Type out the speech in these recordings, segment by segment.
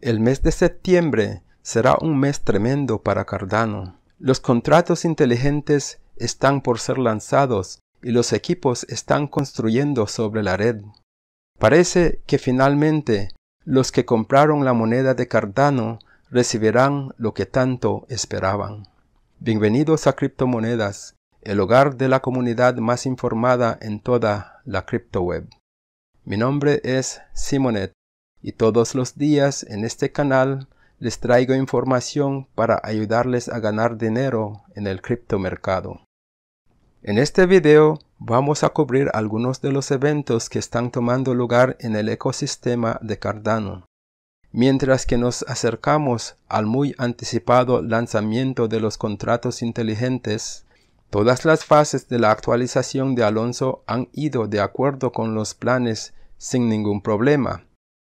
El mes de septiembre será un mes tremendo para Cardano. Los contratos inteligentes están por ser lanzados y los equipos están construyendo sobre la red. Parece que finalmente los que compraron la moneda de Cardano recibirán lo que tanto esperaban. Bienvenidos a Criptomonedas, el hogar de la comunidad más informada en toda la criptoweb. Mi nombre es Simonet y todos los días en este canal les traigo información para ayudarles a ganar dinero en el criptomercado. En este video vamos a cubrir algunos de los eventos que están tomando lugar en el ecosistema de Cardano. Mientras que nos acercamos al muy anticipado lanzamiento de los contratos inteligentes, todas las fases de la actualización de Alonso han ido de acuerdo con los planes sin ningún problema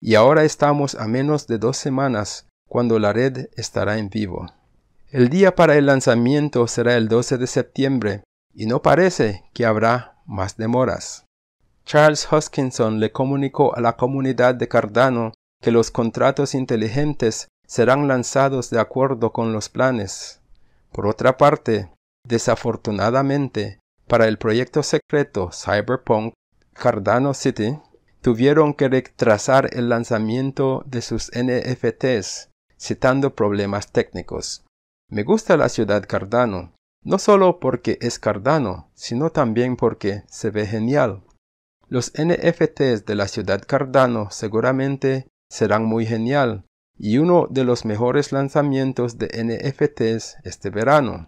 y ahora estamos a menos de dos semanas cuando la red estará en vivo. El día para el lanzamiento será el 12 de septiembre y no parece que habrá más demoras. Charles Hoskinson le comunicó a la comunidad de Cardano que los contratos inteligentes serán lanzados de acuerdo con los planes. Por otra parte, desafortunadamente, para el proyecto secreto Cyberpunk Cardano City, tuvieron que retrasar el lanzamiento de sus NFTs, citando problemas técnicos. Me gusta la ciudad Cardano, no solo porque es Cardano, sino también porque se ve genial. Los NFTs de la ciudad Cardano seguramente serán muy genial y uno de los mejores lanzamientos de NFTs este verano.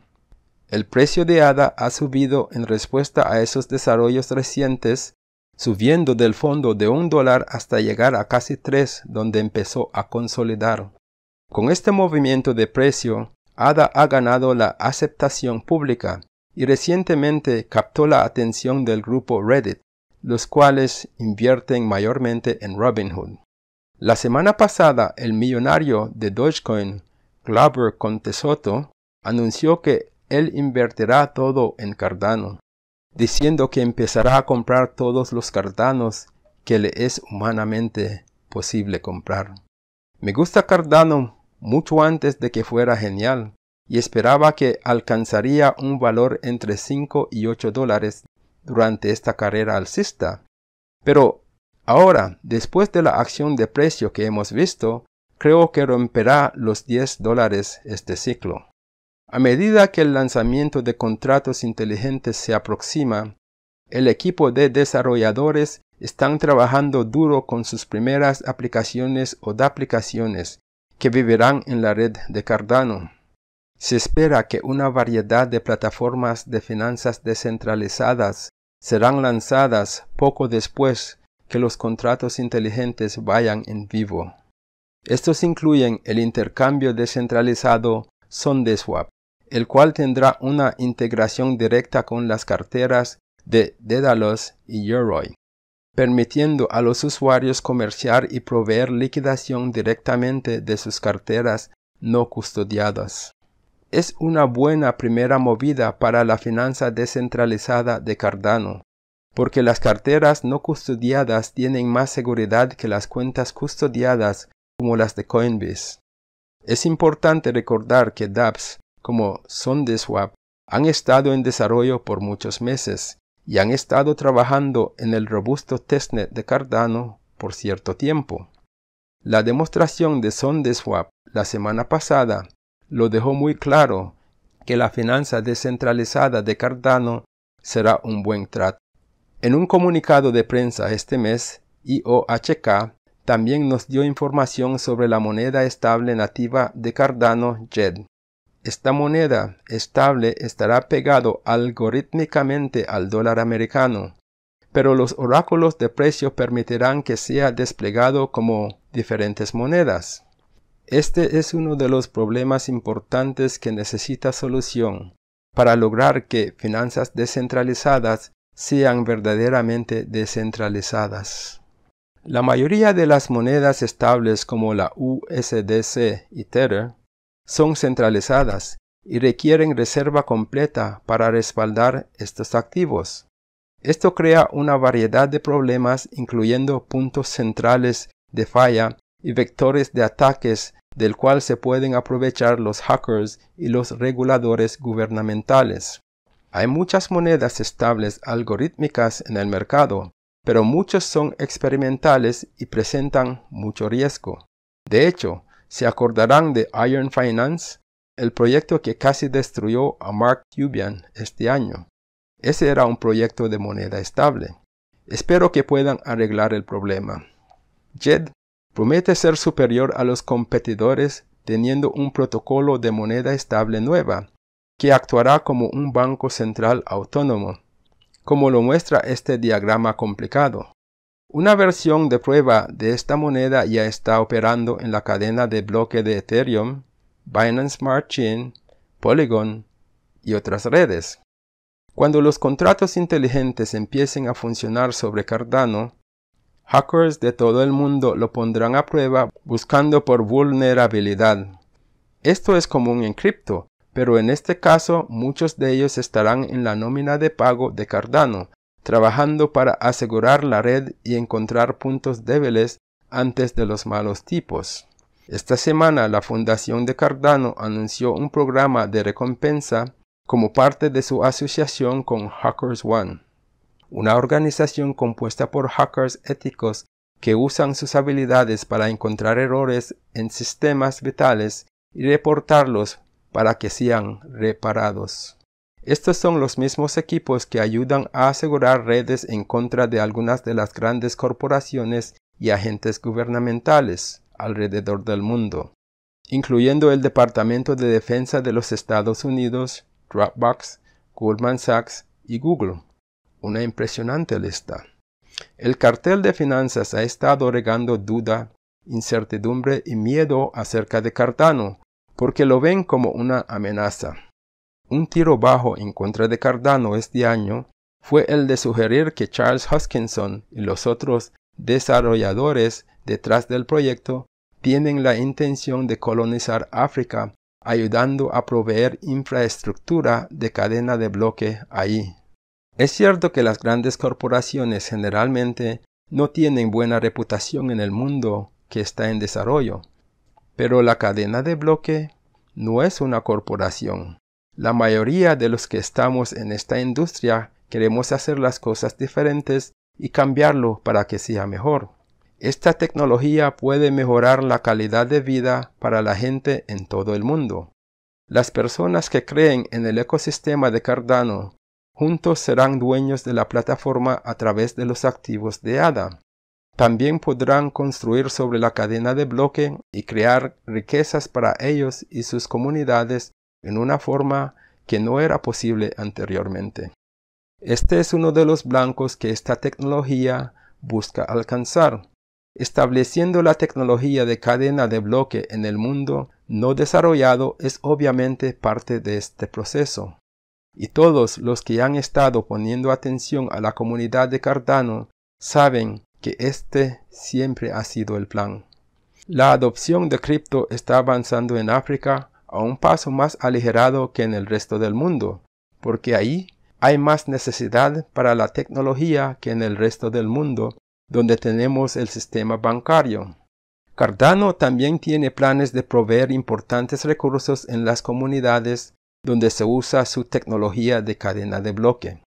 El precio de ADA ha subido en respuesta a esos desarrollos recientes subiendo del fondo de un dólar hasta llegar a casi tres donde empezó a consolidar. Con este movimiento de precio, ADA ha ganado la aceptación pública y recientemente captó la atención del grupo Reddit, los cuales invierten mayormente en Robinhood. La semana pasada, el millonario de Dogecoin, Glover Contesoto, anunció que él invertirá todo en Cardano diciendo que empezará a comprar todos los cardanos que le es humanamente posible comprar. Me gusta Cardano mucho antes de que fuera genial y esperaba que alcanzaría un valor entre 5 y 8 dólares durante esta carrera alcista. Pero ahora, después de la acción de precio que hemos visto, creo que romperá los 10 dólares este ciclo. A medida que el lanzamiento de contratos inteligentes se aproxima, el equipo de desarrolladores están trabajando duro con sus primeras aplicaciones o de aplicaciones que vivirán en la red de Cardano. Se espera que una variedad de plataformas de finanzas descentralizadas serán lanzadas poco después que los contratos inteligentes vayan en vivo. Estos incluyen el intercambio descentralizado SondeSwap, el cual tendrá una integración directa con las carteras de Dedalos y Euroy, permitiendo a los usuarios comerciar y proveer liquidación directamente de sus carteras no custodiadas. Es una buena primera movida para la finanza descentralizada de Cardano, porque las carteras no custodiadas tienen más seguridad que las cuentas custodiadas como las de Coinbase. Es importante recordar que dApps como SondeSwap han estado en desarrollo por muchos meses y han estado trabajando en el robusto testnet de Cardano por cierto tiempo. La demostración de SondeSwap la semana pasada lo dejó muy claro que la finanza descentralizada de Cardano será un buen trato. En un comunicado de prensa este mes, IOHK también nos dio información sobre la moneda estable nativa de Cardano JED, esta moneda estable estará pegado algorítmicamente al dólar americano, pero los oráculos de precio permitirán que sea desplegado como diferentes monedas. Este es uno de los problemas importantes que necesita solución para lograr que finanzas descentralizadas sean verdaderamente descentralizadas. La mayoría de las monedas estables como la USDC y Tether son centralizadas y requieren reserva completa para respaldar estos activos. Esto crea una variedad de problemas incluyendo puntos centrales de falla y vectores de ataques del cual se pueden aprovechar los hackers y los reguladores gubernamentales. Hay muchas monedas estables algorítmicas en el mercado, pero muchas son experimentales y presentan mucho riesgo. De hecho, se acordarán de Iron Finance, el proyecto que casi destruyó a Mark Cuban este año. Ese era un proyecto de moneda estable. Espero que puedan arreglar el problema. JED promete ser superior a los competidores teniendo un protocolo de moneda estable nueva, que actuará como un banco central autónomo, como lo muestra este diagrama complicado. Una versión de prueba de esta moneda ya está operando en la cadena de bloque de Ethereum, Binance Smart Chain, Polygon y otras redes. Cuando los contratos inteligentes empiecen a funcionar sobre Cardano, hackers de todo el mundo lo pondrán a prueba buscando por vulnerabilidad. Esto es común en cripto, pero en este caso muchos de ellos estarán en la nómina de pago de Cardano, trabajando para asegurar la red y encontrar puntos débiles antes de los malos tipos. Esta semana la Fundación de Cardano anunció un programa de recompensa como parte de su asociación con Hackers One, una organización compuesta por hackers éticos que usan sus habilidades para encontrar errores en sistemas vitales y reportarlos para que sean reparados. Estos son los mismos equipos que ayudan a asegurar redes en contra de algunas de las grandes corporaciones y agentes gubernamentales alrededor del mundo, incluyendo el Departamento de Defensa de los Estados Unidos, Dropbox, Goldman Sachs y Google. Una impresionante lista. El cartel de finanzas ha estado regando duda, incertidumbre y miedo acerca de Cartano, porque lo ven como una amenaza. Un tiro bajo en contra de Cardano este año fue el de sugerir que Charles Hoskinson y los otros desarrolladores detrás del proyecto tienen la intención de colonizar África, ayudando a proveer infraestructura de cadena de bloque ahí. Es cierto que las grandes corporaciones generalmente no tienen buena reputación en el mundo que está en desarrollo, pero la cadena de bloque no es una corporación. La mayoría de los que estamos en esta industria queremos hacer las cosas diferentes y cambiarlo para que sea mejor. Esta tecnología puede mejorar la calidad de vida para la gente en todo el mundo. Las personas que creen en el ecosistema de Cardano juntos serán dueños de la plataforma a través de los activos de ADA. También podrán construir sobre la cadena de bloque y crear riquezas para ellos y sus comunidades en una forma que no era posible anteriormente. Este es uno de los blancos que esta tecnología busca alcanzar. Estableciendo la tecnología de cadena de bloque en el mundo no desarrollado es obviamente parte de este proceso. Y todos los que han estado poniendo atención a la comunidad de Cardano saben que este siempre ha sido el plan. La adopción de cripto está avanzando en África a un paso más aligerado que en el resto del mundo, porque ahí hay más necesidad para la tecnología que en el resto del mundo, donde tenemos el sistema bancario. Cardano también tiene planes de proveer importantes recursos en las comunidades donde se usa su tecnología de cadena de bloque.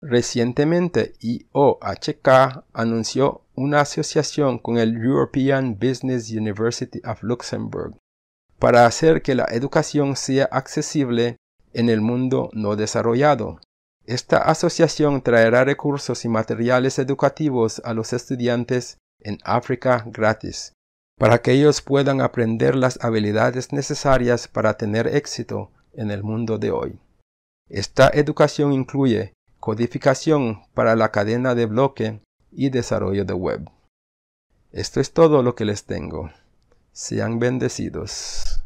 Recientemente, IOHK anunció una asociación con el European Business University of Luxembourg para hacer que la educación sea accesible en el mundo no desarrollado. Esta asociación traerá recursos y materiales educativos a los estudiantes en África gratis, para que ellos puedan aprender las habilidades necesarias para tener éxito en el mundo de hoy. Esta educación incluye codificación para la cadena de bloque y desarrollo de web. Esto es todo lo que les tengo. Sean bendecidos.